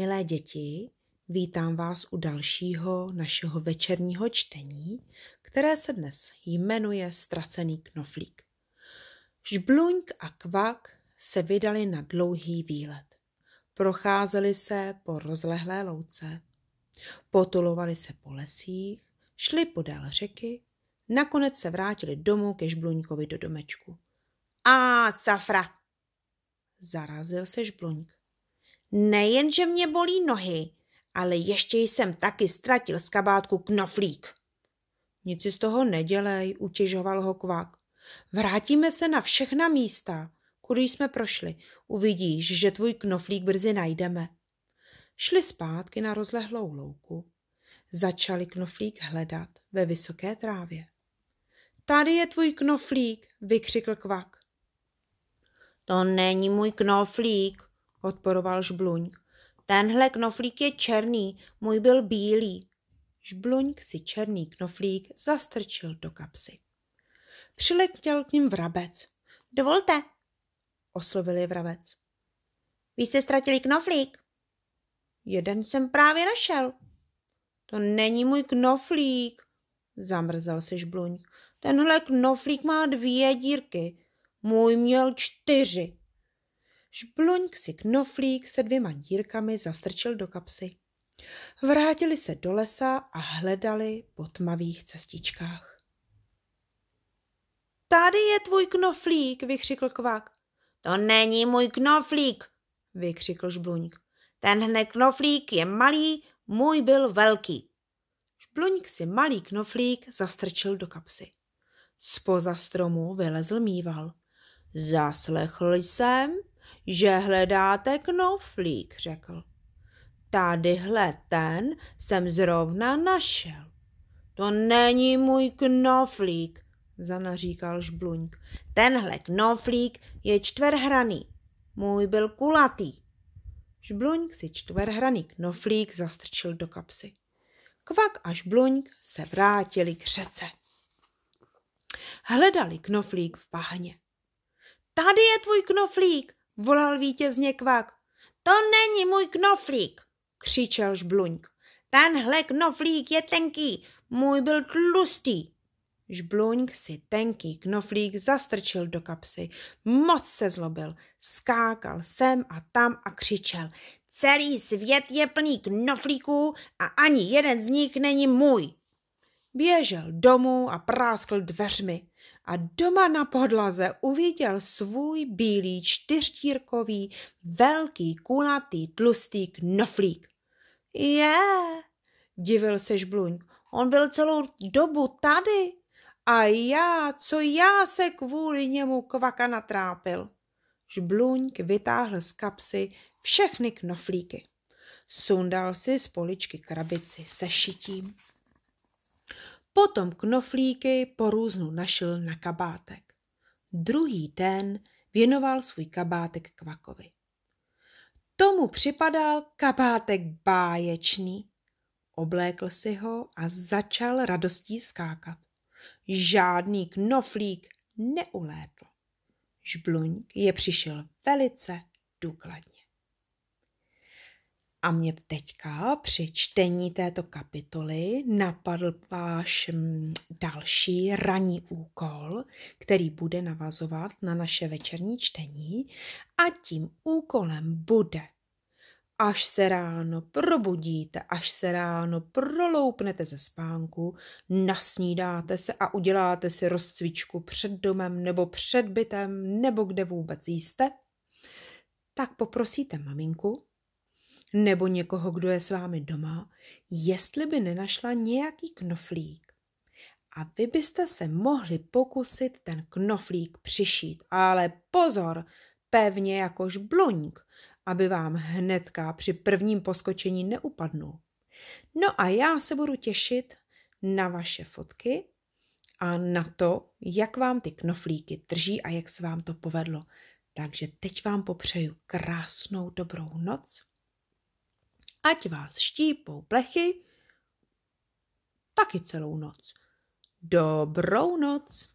Milé děti, vítám vás u dalšího našeho večerního čtení, které se dnes jmenuje Ztracený knoflík. Žbluňk a kvak se vydali na dlouhý výlet. Procházeli se po rozlehlé louce, potulovali se po lesích, šli podél řeky, nakonec se vrátili domů ke Žbluňkovi do domečku. A safra! Zarazil se Žbluňk. Nejenže mě bolí nohy, ale ještě jsem taky ztratil z kabátku knoflík. Nic si z toho nedělej, utěžoval ho kvak. Vrátíme se na všechna místa, kudy jsme prošli. Uvidíš, že tvůj knoflík brzy najdeme. Šli zpátky na rozlehlou louku. Začali knoflík hledat ve vysoké trávě. Tady je tvůj knoflík, vykřikl kvak. To není můj knoflík, odporoval žbluň. Tenhle knoflík je černý, můj byl bílý. Žbluňk si černý knoflík zastrčil do kapsy. Přiletěl k ním vrabec. Dovolte, oslovil je vrabec. Vy jste ztratili knoflík? Jeden jsem právě našel. To není můj knoflík, zamrzel se žbluňk. Tenhle knoflík má dvě dírky, můj měl čtyři. Žbluňk si knoflík se dvěma dírkami zastrčil do kapsy. Vrátili se do lesa a hledali po tmavých cestičkách. Tady je tvůj knoflík, vykřikl kvák. To není můj knoflík, vykřikl žbluňk. Tenhle knoflík je malý, můj byl velký. Žbluňk si malý knoflík zastrčil do kapsy. Spoza stromu vylezl mýval. Zaslechl jsem, že hledáte knoflík, řekl. Tadyhle ten jsem zrovna našel. To není můj knoflík, zanaříkal žbluňk. Tenhle knoflík je čtverhraný. Můj byl kulatý. Žbluňk si čtverhraný knoflík zastrčil do kapsy. Kvak a žbluňk se vrátili k řece. Hledali knoflík v pahně. Tady je tvůj knoflík, volal vítězně kvak. To není můj knoflík, křičel žbluňk. Tenhle knoflík je tenký, můj byl tlustý. Žbluňk si tenký knoflík zastrčil do kapsy. Moc se zlobil, skákal sem a tam a křičel. Celý svět je plný knoflíků a ani jeden z nich není můj. Běžel domů a práskl dveřmi a doma na podlaze uviděl svůj bílý čtyřtírkový velký kulatý tlustý knoflík. Je, yeah, divil se žbluň, on byl celou dobu tady a já, co já se kvůli němu kvaka natrápil. Žbluňk vytáhl z kapsy všechny knoflíky. Sundal si z poličky krabici se šitím Potom knoflíky různu našil na kabátek. Druhý den věnoval svůj kabátek Kvakovi. Tomu připadal kabátek báječný. Oblékl si ho a začal radostí skákat. Žádný knoflík neulétl. Žbluňk je přišel velice důkladně. A mě teďka při čtení této kapitoly napadl váš mm, další ranní úkol, který bude navazovat na naše večerní čtení a tím úkolem bude až se ráno probudíte, až se ráno proloupnete ze spánku, nasnídáte se a uděláte si rozcvičku před domem nebo před bytem nebo kde vůbec jste, tak poprosíte maminku, nebo někoho, kdo je s vámi doma, jestli by nenašla nějaký knoflík. A vy byste se mohli pokusit ten knoflík přišít, ale pozor, pevně jako žbluňk, aby vám hnedka při prvním poskočení neupadnul. No a já se budu těšit na vaše fotky a na to, jak vám ty knoflíky drží a jak se vám to povedlo. Takže teď vám popřeju krásnou dobrou noc Ať vás štípou plechy, taky celou noc. Dobrou noc!